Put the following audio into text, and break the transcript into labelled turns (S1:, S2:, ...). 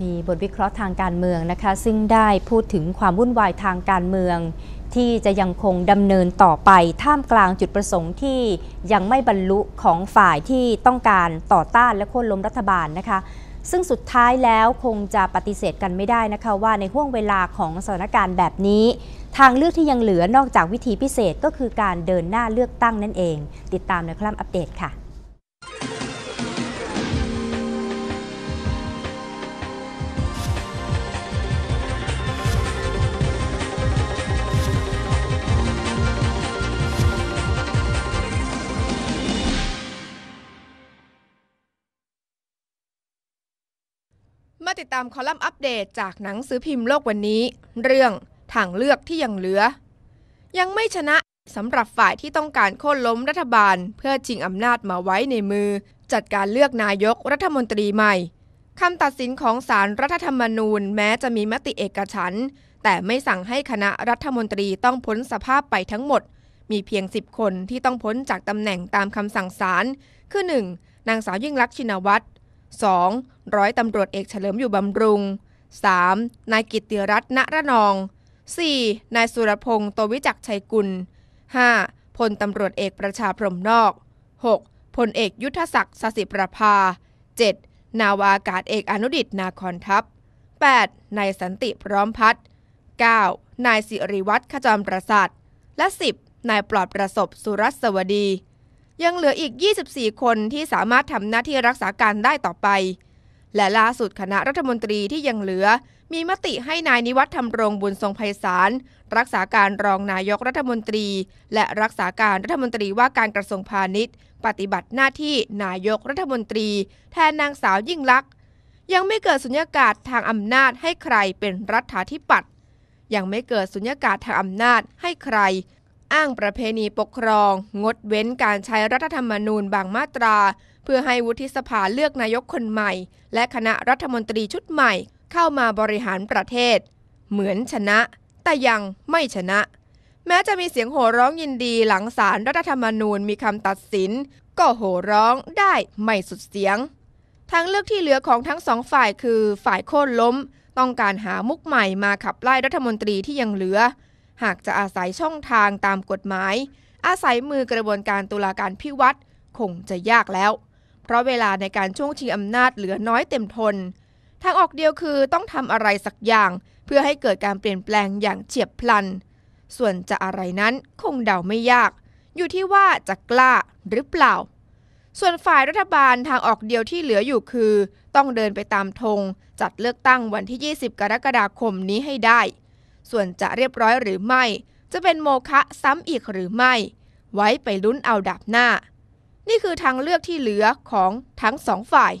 S1: มี บทวิเคราะห์ทางการเมืองนะคะ ซึ่งได้พูดถึงความวุ่นวายทางการเมือง ที่จะยังคงดำเนินต่อไป ท่ามกลางจุดประสงค์ที่ยังไม่บรรลุของฝ่ายที่ต้องการต่อต้านและโค่นล้มรัฐบาลนะคะ ซึ่งสุดท้ายแล้วคงจะปฏิเสธกันไม่ได้นะคะว่าในห่วงเวลาของสถานการณ์แบบนี้ ทางเลือกที่ยังเหลือนอกจากวิธีพิเศษก็คือการเดินหน้าเลือกตั้งนั่นเอง ติดตามในคลัมอัปเดตค่ะ
S2: าติดตามคอลัมน์อัปเดตจากหนังสือพิมพ์โลกวันนี้ เรื่องทางเลือกที่ยังเหลือ ยังไม่ชนะสำหรับฝ่ายที่ต้องการโค่นล้มรัฐบาลเพื่อชิงอำนาจมาไว้ในมือ จัดการเลือกนายกรัฐมนตรีใหม่คำตัดสินของศาลรรัฐธรรมนูญแม้จะมีมติเอกฉัน แต่ไม่สั่งให้คณะรัฐมนตรีต้องพ้นสภาพไปทั้งหมด มีเพียง10คนที่ต้องพ้นจากตำแหน่งตามคำสั่งศาลคือ 1. นางสาวยิ่งลักษณ์ชินวัตร 2. ร้อยตำรวจเอกเฉลิมอยู่บำรุง 3. นายกิตติรัตน์ระนอง 4. นายสุรพงศ์โตวิจักชัยกุล 5. พลตำรวจเอกประชาพรมนอก 6. พลเอกยุทธศักดิ์สสิประภา 7. นาวากาศเอกอนุดิตนาคอนทัพ 8. นายสันติพร้อมพัฒน์ 9. นายสิริวัตรขจรประสาทและ 10. นายปลอดประสบสุรัสวดียังเหลืออีก 24 คนที่สามารถทำหน้าที่รักษาการได้ต่อไป และล่าสุดคณะรัฐมนตรีที่ยังเหลือมีมติให้นายนิวัฒน์ทำรงบุญทรงไพศาลรักษาการรองนายกรัฐมนตรี และรักษาการรัฐมนตรีว่าการกระทรวงพาณิชย์ ปฏิบัติหน้าที่นายกรัฐมนตรี แทนนางสาวยิ่งลักษณ์ยังไม่เกิดสุญญากาศทางอำนาจให้ใครเป็นรัฐาธิปัตย์ยังไม่เกิดสุญญากาศทางอำนาจให้ใครอ้างประเพณีปกครองงดเว้นการใช้รัฐธรรมนูญบางมาตรา เพื่อให้วุฒิสภาเลือกนายกคนใหม่ และคณะรัฐมนตรีชุดใหม่เข้ามาบริหารประเทศ เหมือนชนะ แต่ยังไม่ชนะ แม้จะมีเสียงโห่ร้องยินดีหลังศารรัฐธรรมนูญมีคำตัดสิน ก็โห่ร้องได้ไม่สุดเสียงทางเลือกที่เหลือของทั้งสองฝ่ายคือฝ่ายโค่นล้ม ต้องการหามุกใหม่มาขับไล่รัฐมนตรีที่ยังเหลือหากจะอาศัยช่องทางตามกฎหมาย อาศัยมือกระบวนการตุลาการพิวัตรคงจะยากแล้ว เพราะเวลาในการช่วงชิงอำนาจเหลือน้อยเต็มทนทางออกเดียวคือต้องทำอะไรสักอย่าง เพื่อให้เกิดการเปลี่ยนแปลงอย่างเฉียบพลัน ส่วนจะอะไรนั้นคงเดาไม่ยาก อยู่ที่ว่าจะกล้าหรือเปล่า ส่วนฝ่ายรัฐบาลทางออกเดียวที่เหลืออยู่คือ ต้องเดินไปตามธงจัดเลือกตั้งวันที่ 20 กรกฎาคมนี้ให้ได้ส่วนจะเรียบร้อยหรือไม่ จะเป็นโมฆะซ้ำอีกหรือไม่ ไว้ไปลุ้นเอาดับหน้า นี่คือทางเลือกที่เหลือของทั้งสองฝ่าย